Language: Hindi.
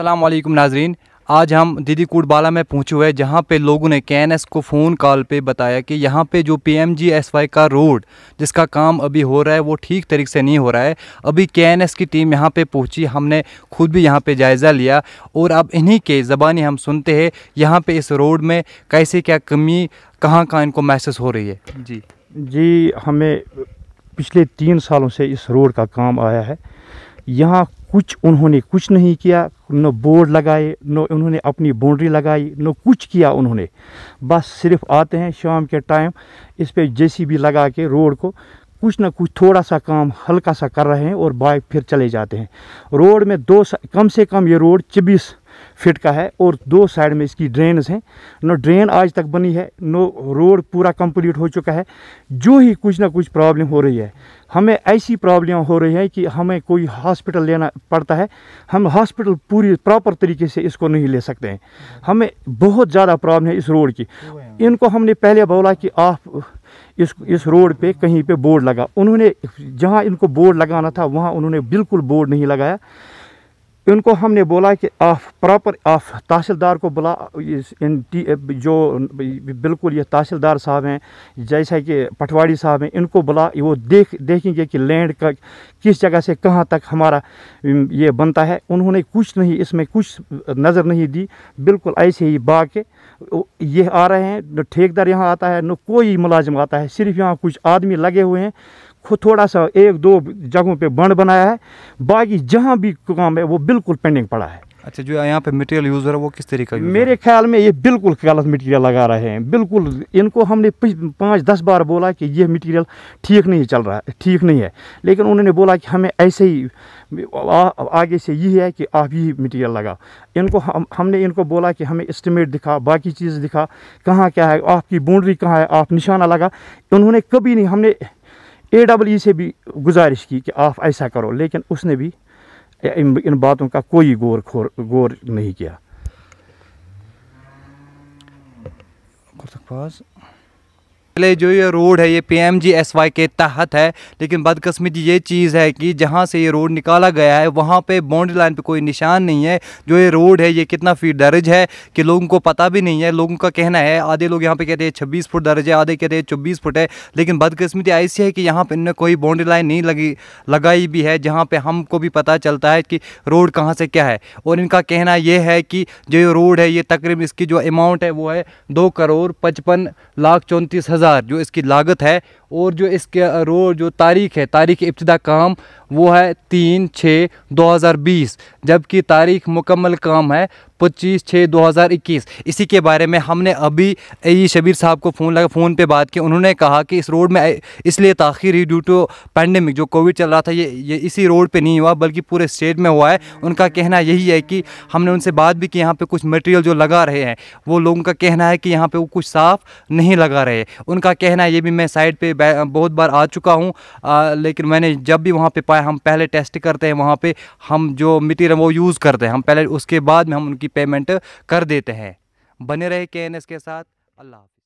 अल्लाम नाजरीन आज हम दीदी कूटबाला में पहुँचे हुए जहाँ पे लोगों ने के को फ़ोन कॉल पे बताया कि यहाँ पे जो P M G S Y का रोड जिसका काम अभी हो रहा है वो ठीक तरीके से नहीं हो रहा है अभी के की टीम यहाँ पे पहुँची हमने खुद भी यहाँ पे जायज़ा लिया और अब इन्हीं के ज़बानी हम सुनते हैं यहाँ पर इस रोड में कैसे क्या कमी कहाँ कहाँ इनको महसूस हो रही है जी जी हमें पिछले तीन सालों से इस रोड का काम आया है यहाँ कुछ उन्होंने कुछ नहीं किया न बोर्ड लगाए न उन्होंने अपनी बाउंड्री लगाई न कुछ किया उन्होंने बस सिर्फ आते हैं शाम के टाइम इस पर बी लगा के रोड को कुछ ना कुछ थोड़ा सा काम हल्का सा कर रहे हैं और बाइक फिर चले जाते हैं रोड में दो कम से कम ये रोड चौबीस फिट का है और दो साइड में इसकी ड्रेन्स हैं नो ड्रेन आज तक बनी है नो रोड पूरा कंप्लीट हो चुका है जो ही कुछ ना कुछ प्रॉब्लम हो रही है हमें ऐसी प्रॉब्लम हो रही है कि हमें कोई हॉस्पिटल लेना पड़ता है हम हॉस्पिटल पूरी प्रॉपर तरीके से इसको नहीं ले सकते हैं हमें बहुत ज़्यादा प्रॉब्लम है इस रोड की इनको हमने पहले बोला कि आप इस इस रोड पे कहीं पे बोर्ड लगा उन्होंने जहाँ इनको बोर्ड लगाना था वहाँ उन्होंने बिल्कुल बोर्ड नहीं लगाया इनको हमने बोला कि आप प्रॉपर आप तहसीलदार को बुला इन टी जो बिल्कुल ये तहसीलदार साहब हैं जैसा कि पटवारी साहब हैं इनको बुला वो देख देखेंगे कि लैंड का किस जगह से कहाँ तक हमारा ये बनता है उन्होंने कुछ नहीं इसमें कुछ नज़र नहीं दी बिल्कुल ऐसे ही बा के ये आ रहे हैं न ठेकेदार यहाँ आता है न कोई मुलाजिम आता है सिर्फ यहाँ कुछ आदमी लगे हुए हैं थोड़ा सा एक दो जगहों पे बंड बनाया है बाकी जहाँ भी काम है वो बिल्कुल पेंडिंग पड़ा है अच्छा जो यहाँ पे मटेरियल यूज़र है वो किस तरीके का मेरे ख्याल में ये बिल्कुल गलत मटेरियल लगा रहे हैं बिल्कुल इनको हमने पाँच दस बार बोला कि ये मटेरियल ठीक नहीं चल रहा है ठीक नहीं है लेकिन उन्होंने बोला कि हमें ऐसे ही आ, आगे से यही है कि आप यही मटेरियल लगाओ इनको हम हमने इनको बोला कि हमें इस्टीमेट दिखा बाकी चीज़ दिखा कहाँ क्या है आपकी बाउंड्री कहाँ है आप निशाना लगा उन्होंने कभी नहीं हमने ए डबल ई से भी गुजारिश की कि आप ऐसा करो लेकिन उसने भी इन इन बातों का कोई गौर खोर गौर नहीं किया पहले जो ये रोड है ये पीएमजीएसवाई के तहत है लेकिन बदकस्मती ये चीज़ है कि जहाँ से ये रोड निकाला गया है वहाँ पे बाउंड्री लाइन पे कोई निशान नहीं है जो ये रोड है ये कितना फीट दर्ज है कि लोगों को पता भी नहीं है लोगों का कहना है आधे लोग यहाँ पे कहते हैं छब्बीस फुट दर्ज है आधे कहते हैं चौबीस फुट है लेकिन बदकस्मती ऐसी है कि यहाँ पर इन्होंने कोई बाउंड्री लाइन नहीं लगी लगाई भी है जहाँ पर हमको भी पता चलता है कि रोड कहाँ से क्या है और इनका कहना यह है कि जो ये रोड है ये तकरीबन इसकी जो अमाउंट है वो है दो करोड़ पचपन लाख चौंतीस हज़ार जो इसकी लागत है और जो इसके रोड जो तारीख़ है तारीख़ इब्तदा काम वो है तीन छः दो हज़ार बीस जबकि तारीख मुकम्मल काम है पच्चीस छः दो हज़ार इक्कीस इसी के बारे में हमने अभी ए शबीर साहब को फ़ोन लगा फ़ोन पे बात की उन्होंने कहा कि इस रोड में इसलिए तख़िर ही ड्यू टू पैंडमिक जो कोविड चल रहा था ये ये इसी रोड पे नहीं हुआ बल्कि पूरे स्टेट में हुआ है उनका कहना यही है कि हमने उनसे बात भी की यहाँ पर कुछ मटेरियल जो लगा रहे हैं वो लोगों का कहना है कि यहाँ पर वो कुछ साफ़ नहीं लगा रहे उनका कहना ये भी मैं साइड पर बहुत बार आ चुका हूँ लेकिन मैंने जब भी वहाँ पे पाया हम पहले टेस्ट करते हैं वहाँ पे हम जो मटीरियल वो यूज़ करते हैं हम पहले उसके बाद में हम उनकी पेमेंट कर देते हैं बने रहे के के साथ अल्लाह